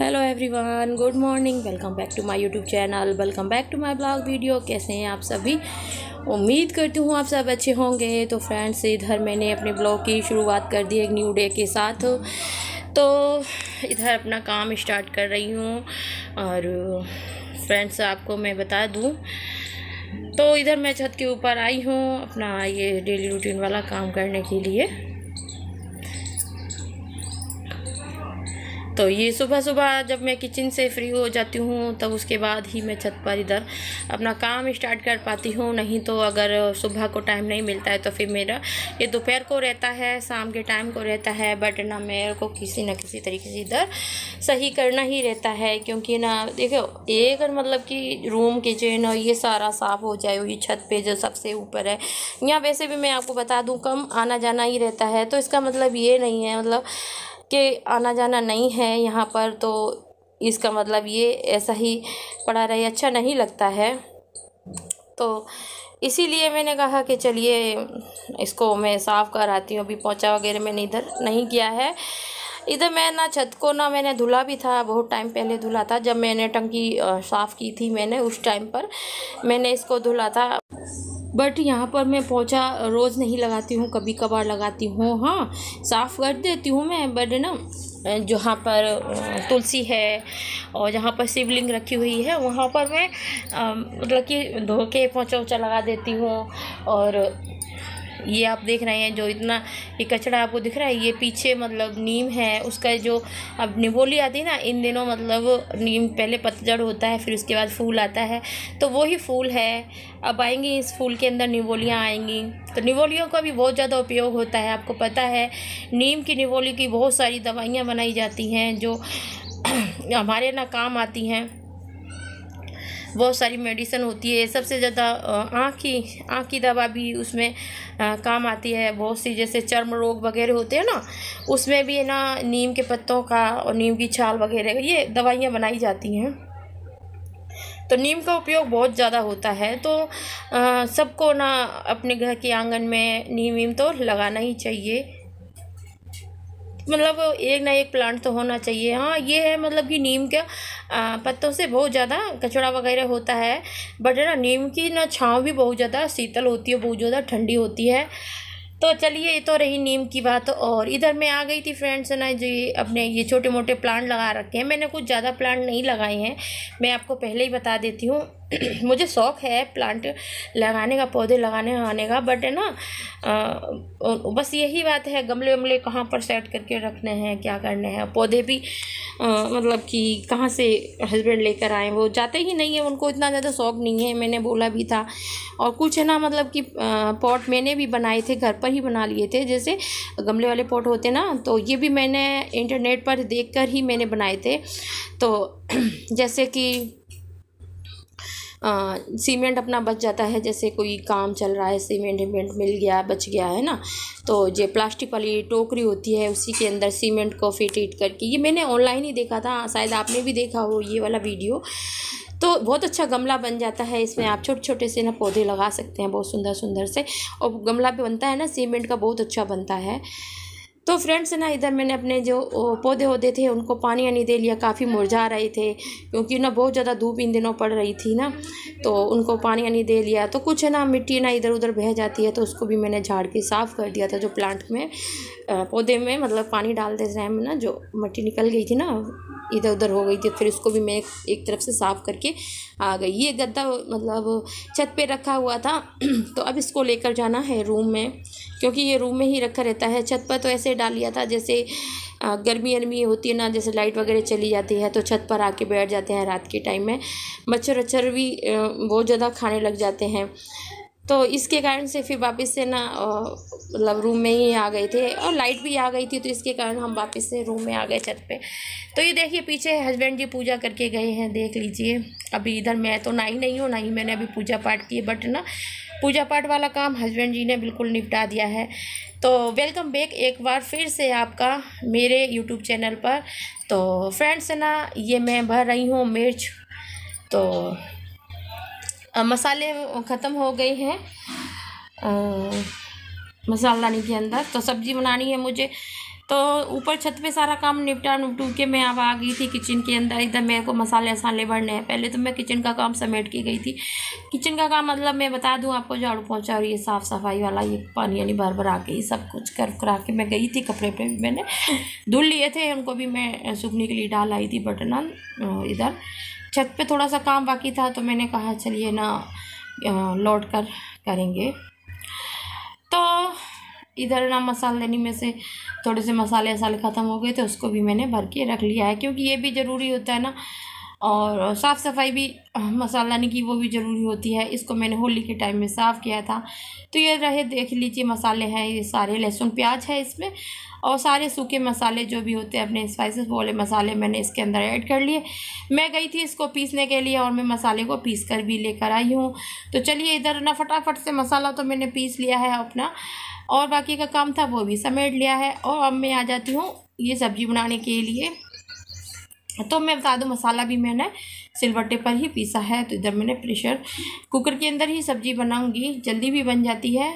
hello everyone good morning welcome back to my YouTube channel welcome back to my blog video कैसे हैं आप सभी उम्मीद करती हूँ आप सब अच्छे होंगे तो फ्रेंड्स इधर मैंने अपने ब्लॉग की शुरुआत कर दी एक न्यू डे के साथ तो इधर अपना काम स्टार्ट कर रही हूँ और फ्रेंड्स आपको मैं बता दूँ तो इधर मैं छत के ऊपर आई हूँ अपना ये डेली रूटीन वाला काम करने के लिए तो ये सुबह सुबह जब मैं किचन से फ्री हो जाती हूँ तब उसके बाद ही मैं छत पर इधर अपना काम स्टार्ट कर पाती हूँ नहीं तो अगर सुबह को टाइम नहीं मिलता है तो फिर मेरा ये दोपहर को रहता है शाम के टाइम को रहता है बट ना मेरे को किसी ना किसी तरीके से इधर सही करना ही रहता है क्योंकि ना देखो एक मतलब कि रूम किचन और ये सारा साफ़ हो जाए ये छत पर जो सबसे ऊपर है यहाँ वैसे भी मैं आपको बता दूँ कम आना जाना ही रहता है तो इसका मतलब ये नहीं है मतलब के आना जाना नहीं है यहाँ पर तो इसका मतलब ये ऐसा ही पड़ा रहे अच्छा नहीं लगता है तो इसीलिए मैंने कहा कि चलिए इसको मैं साफ़ कराती हूँ अभी पहुँचा वगैरह मैंने इधर नहीं किया है इधर मैं ना छत को ना मैंने धुला भी था बहुत टाइम पहले धुला था जब मैंने टंकी साफ़ की थी मैंने उस टाइम पर मैंने इसको धुला था बट यहाँ पर मैं पोछा रोज़ नहीं लगाती हूँ कभी कभार लगाती हूँ हाँ साफ़ कर देती हूँ मैं बट ना जहाँ पर तुलसी है और जहाँ पर शिवलिंग रखी हुई है वहाँ पर मैं मतलब कि धो के पोछा उछा लगा देती हूँ और ये आप देख रहे हैं जो इतना ये कचरा आपको दिख रहा है ये पीछे मतलब नीम है उसका जो अब निवोली आती है ना इन दिनों मतलब नीम पहले पतझड़ होता है फिर उसके बाद फूल आता है तो वही फूल है अब आएंगी इस फूल के अंदर निवोलियाँ आएंगी तो निवोलियों का भी बहुत ज़्यादा उपयोग होता है आपको पता है नीम की निवोली की बहुत सारी दवाइयाँ बनाई जाती हैं जो हमारे ना काम आती हैं बहुत सारी मेडिसिन होती है सबसे ज़्यादा आँख की आँख की दवा भी उसमें आ, काम आती है बहुत सी जैसे चर्म रोग वगैरह होते हैं ना उसमें भी है ना नीम के पत्तों का और नीम की छाल वगैरह ये दवाइयाँ बनाई जाती हैं तो नीम का उपयोग बहुत ज़्यादा होता है तो सबको ना अपने घर के आंगन में नीम वीम तो लगाना ही चाहिए मतलब एक ना एक प्लांट तो होना चाहिए हाँ ये है मतलब कि नीम के पत्तों से बहुत ज़्यादा कचड़ा वगैरह होता है बट ना नीम की ना छाँव भी बहुत ज़्यादा शीतल होती है बहुत ज़्यादा ठंडी होती है तो चलिए ये तो रही नीम की बात और इधर मैं आ गई थी फ्रेंड्स ना जी अपने ये छोटे मोटे प्लांट लगा रखे हैं मैंने कुछ ज़्यादा प्लांट नहीं लगाए हैं मैं आपको पहले ही बता देती हूँ मुझे शौक़ है प्लांट लगाने का पौधे लगाने आने का बट है ना आ, बस यही बात है गमले वमले कहाँ पर सेट करके रखने हैं क्या करने हैं पौधे भी आ, मतलब कि कहाँ से हस्बैंड लेकर आए वो जाते ही नहीं है उनको इतना ज़्यादा शौक़ नहीं है मैंने बोला भी था और कुछ है ना मतलब कि पॉट मैंने भी बनाए थे घर पर ही बना लिए थे जैसे गमले वाले पॉट होते ना तो ये भी मैंने इंटरनेट पर देख कर ही मैंने बनाए थे तो जैसे कि सीमेंट अपना बच जाता है जैसे कोई काम चल रहा है सीमेंट वीमेंट मिल गया बच गया है ना तो जो प्लास्टिक वाली टोकरी होती है उसी के अंदर सीमेंट को फिट इट करके ये मैंने ऑनलाइन ही देखा था शायद आपने भी देखा हो ये वाला वीडियो तो बहुत अच्छा गमला बन जाता है इसमें आप छोटे छोटे से ना पौधे लगा सकते हैं बहुत सुंदर सुंदर से और गमला भी बनता है ना सीमेंट का बहुत अच्छा बनता है तो फ्रेंड्स ना इधर मैंने अपने जो पौधे होते थे उनको पानी यानी दे लिया काफ़ी मुरझा रहे थे क्योंकि ना बहुत ज़्यादा धूप इन दिनों पड़ रही थी ना तो उनको पानी यानी दे लिया तो कुछ है ना मिट्टी ना इधर उधर बह जाती है तो उसको भी मैंने झाड़ के साफ़ कर दिया था जो प्लांट में पौधे में मतलब पानी डाल देते हैं ना जो मिट्टी निकल गई थी ना इधर उधर हो गई थी फिर उसको भी मैं एक तरफ से साफ़ करके आ गई ये गद्दा मतलब छत पे रखा हुआ था तो अब इसको लेकर जाना है रूम में क्योंकि ये रूम में ही रखा रहता है छत पर तो ऐसे डाल लिया था जैसे गर्मी गर्मी होती है ना जैसे लाइट वगैरह चली जाती है तो छत पर आके बैठ जाते हैं रात के टाइम में मच्छर वच्छर भी बहुत ज़्यादा खाने लग जाते हैं तो इसके कारण से फिर वापस से ना मतलब रूम में ही आ गए थे और लाइट भी आ गई थी तो इसके कारण हम वापस से रूम में आ गए छत पे तो ये देखिए पीछे हस्बैंड जी पूजा करके गए हैं देख लीजिए अभी इधर मैं तो ना ही नहीं हूँ ना ही मैंने अभी पूजा पाठ की बट ना पूजा पाठ वाला काम हस्बैंड जी ने बिल्कुल निपटा दिया है तो वेलकम बैक एक बार फिर से आपका मेरे यूट्यूब चैनल पर तो फ्रेंड्स ना ये मैं भर रही हूँ मिर्च तो मसाले ख़त्म हो गए हैं मसाला डालने के अंदर तो सब्ज़ी बनानी है मुझे तो ऊपर छत पे सारा काम निपटा निपटू के मैं अब आ गई थी किचन के अंदर इधर मेरे को मसाले वसाले भरने हैं पहले तो मैं किचन का काम समेट के गई थी किचन का काम मतलब मैं बता दूं आपको झाड़ू पहुंचा और ये साफ़ सफाई वाला ये पानी यानी भर भर आके ये सब कुछ कर करा के मैं गई थी कपड़े पे भी मैंने धुल लिए थे उनको भी मैं सूखने के लिए डाल आई थी बटन इधर छत पे थोड़ा सा काम बाकी था तो मैंने कहा चलिए ना लौट कर करेंगे तो इधर ना लेनी में से थोड़े से मसाले वसाले ख़त्म हो गए थे उसको भी मैंने भर के रख लिया है क्योंकि ये भी ज़रूरी होता है ना और साफ़ सफाई भी मसालाने की वो भी ज़रूरी होती है इसको मैंने होली के टाइम में साफ़ किया था तो ये रहे देख लीजिए मसाले हैं ये सारे लहसुन प्याज है इसमें और सारे सूखे मसाले जो भी होते हैं अपने स्पाइसेस वाले मसाले मैंने इसके अंदर ऐड कर लिए मैं गई थी इसको पीसने के लिए और मैं मसाले को पीस कर भी लेकर आई हूँ तो चलिए इधर ना फटाफट से मसाला तो मैंने पीस लिया है अपना और बाकी का काम था वो भी समेट लिया है और अब मैं आ जाती हूँ ये सब्ज़ी बनाने के लिए तो मैं बता दूँ मसाला भी मैंने सिलवटे पर ही पीसा है तो इधर मैंने प्रेशर कुकर के अंदर ही सब्ज़ी बनाऊंगी जल्दी भी बन जाती है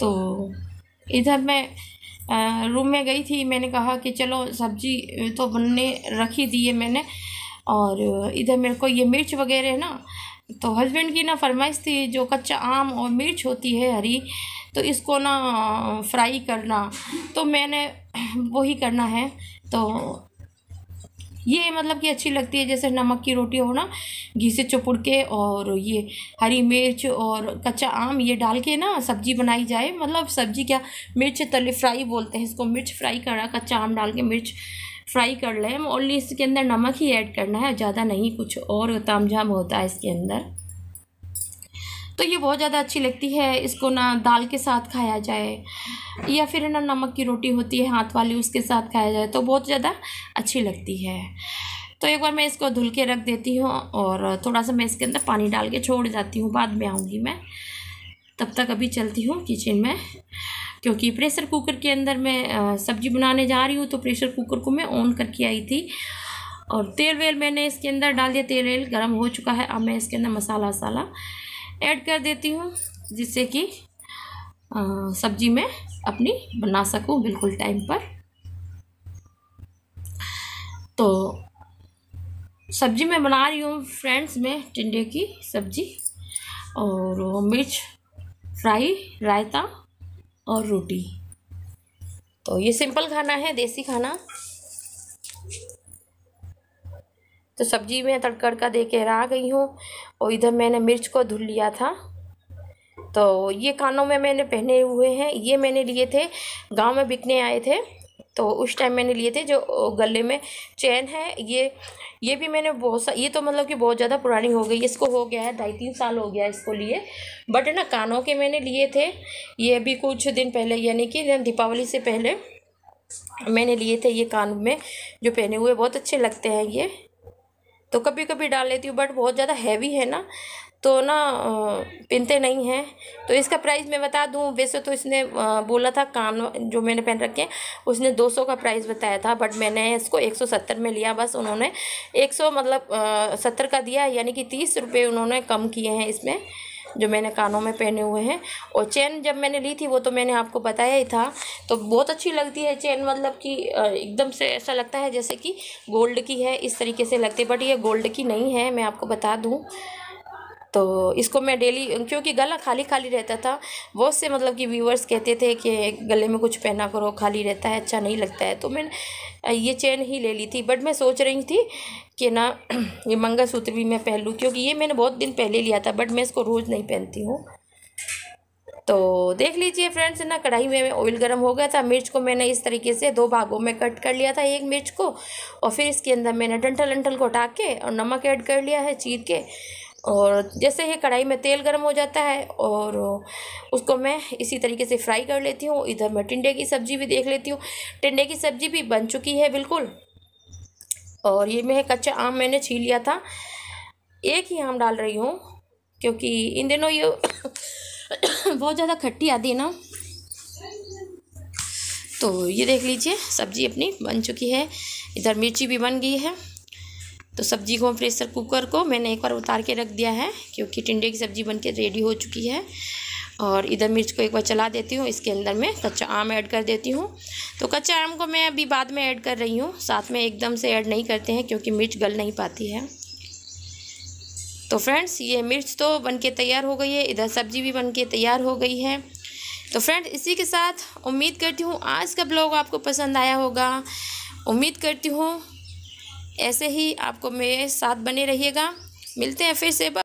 तो इधर मैं आ, रूम में गई थी मैंने कहा कि चलो सब्ज़ी तो बनने रखी दी है मैंने और इधर मेरे को ये मिर्च वगैरह है ना तो हस्बैंड की ना फरमाइश थी जो कच्चा आम और मिर्च होती है हरी तो इसको ना फ्राई करना तो मैंने वही करना है तो ये मतलब कि अच्छी लगती है जैसे नमक की रोटी हो ना घी से चुपड़ के और ये हरी मिर्च और कच्चा आम ये डाल के ना सब्जी बनाई जाए मतलब सब्जी क्या मिर्च तले फ्राई बोलते हैं इसको मिर्च फ्राई करा कच्चा आम डाल के मिर्च फ्राई कर लें ओनली इसके अंदर नमक ही ऐड करना है ज़्यादा नहीं कुछ और ताम होता है इसके अंदर तो ये बहुत ज़्यादा अच्छी लगती है इसको ना दाल के साथ खाया जाए या फिर ना नमक की रोटी होती है हाथ वाली उसके साथ खाया जाए तो बहुत ज़्यादा अच्छी लगती है तो एक बार मैं इसको धुल के रख देती हूँ और थोड़ा सा मैं इसके अंदर पानी डाल के छोड़ जाती हूँ बाद में आऊँगी मैं तब तक अभी चलती हूँ किचन में क्योंकि प्रेशर कुकर के अंदर मैं सब्ज़ी बनाने जा रही हूँ तो प्रेशर कुकर को मैं ऑन करके आई थी और तेल वेल मैंने इसके अंदर डाल दिया तेल वेल गर्म हो चुका है अब मैं इसके अंदर मसाला वसाला ऐड कर देती हूँ जिससे कि सब्जी में अपनी बना सकूँ बिल्कुल टाइम पर तो सब्जी मैं बना रही हूँ फ्रेंड्स में टिंडे की सब्जी और मिर्च फ्राई रायता और रोटी तो ये सिंपल खाना है देसी खाना तो सब्जी में तड़का का दे के आ गई हूँ और इधर मैंने मिर्च को धुल लिया था तो ये कानों में मैंने पहने हुए हैं ये मैंने लिए थे गांव में बिकने आए थे तो उस टाइम मैंने लिए थे जो गले में चैन है ये ये भी मैंने बहुत सा ये तो मतलब कि बहुत ज़्यादा पुरानी हो गई इसको हो गया है ढाई तीन साल हो गया इसको लिए बट ना कानों के मैंने लिए थे ये भी कुछ दिन पहले यानी कि दीपावली से पहले मैंने लिए थे ये कान में जो पहने हुए बहुत अच्छे लगते हैं ये तो कभी कभी डाल लेती हूँ बट बहुत ज़्यादा हैवी है ना तो ना पिनते नहीं हैं तो इसका प्राइस मैं बता दूँ वैसे तो इसने बोला था कान जो मैंने पहन रखे हैं उसने 200 का प्राइस बताया था बट मैंने इसको 170 में लिया बस उन्होंने 100 मतलब सत्तर का दिया यानी कि तीस रुपये उन्होंने कम किए हैं इसमें जो मैंने कानों में पहने हुए हैं और चेन जब मैंने ली थी वो तो मैंने आपको बताया ही था तो बहुत अच्छी लगती है चेन मतलब कि एकदम से ऐसा लगता है जैसे कि गोल्ड की है इस तरीके से लगती है बट ये गोल्ड की नहीं है मैं आपको बता दूँ तो इसको मैं डेली क्योंकि गला खाली खाली रहता था बहुत से मतलब कि व्यूवर्स कहते थे कि गले में कुछ पहना करो खाली रहता है अच्छा नहीं लगता है तो मैंने ये चेन ही ले ली थी बट मैं सोच रही थी कि ना ये मंगलसूत्र भी मैं पहन लूँ क्योंकि ये मैंने बहुत दिन पहले लिया था बट मैं इसको रोज़ नहीं पहनती हूँ तो देख लीजिए फ्रेंड्स ना कढ़ाई में ऑयल गर्म हो गया था मिर्च को मैंने इस तरीके से दो भागों में कट कर लिया था एक मिर्च को और फिर इसके अंदर मैंने डंठल डंठल को हटा के और नमक ऐड कर लिया है चीर के और जैसे ही कढ़ाई में तेल गर्म हो जाता है और उसको मैं इसी तरीके से फ्राई कर लेती हूँ इधर मैं टिंडे की सब्ज़ी भी देख लेती हूँ टिंडे की सब्ज़ी भी बन चुकी है बिल्कुल और ये मैं कच्चा आम मैंने छीन लिया था एक ही आम डाल रही हूँ क्योंकि इन दिनों ये बहुत ज़्यादा खट्टी आती है ना तो ये देख लीजिए सब्ज़ी अपनी बन चुकी है इधर मिर्ची भी बन गई है तो सब्जी को प्रेशर कुकर को मैंने एक बार उतार के रख दिया है क्योंकि टिंडे की सब्ज़ी बनके रेडी हो चुकी है और इधर मिर्च को एक बार चला देती हूँ इसके अंदर मैं कच्चा आम ऐड कर देती हूँ तो कच्चा आम को मैं अभी बाद में ऐड कर रही हूँ साथ में एकदम से ऐड नहीं करते हैं क्योंकि मिर्च गल नहीं पाती है तो फ्रेंड्स ये मिर्च तो के तैयार हो गई है इधर सब्ज़ी भी के तैयार हो गई है तो फ्रेंड्स इसी के साथ उम्मीद करती हूँ आज का ब्लॉग आपको पसंद आया होगा उम्मीद करती हूँ ऐसे ही आपको मेरे साथ बने रहिएगा मिलते हैं फिर से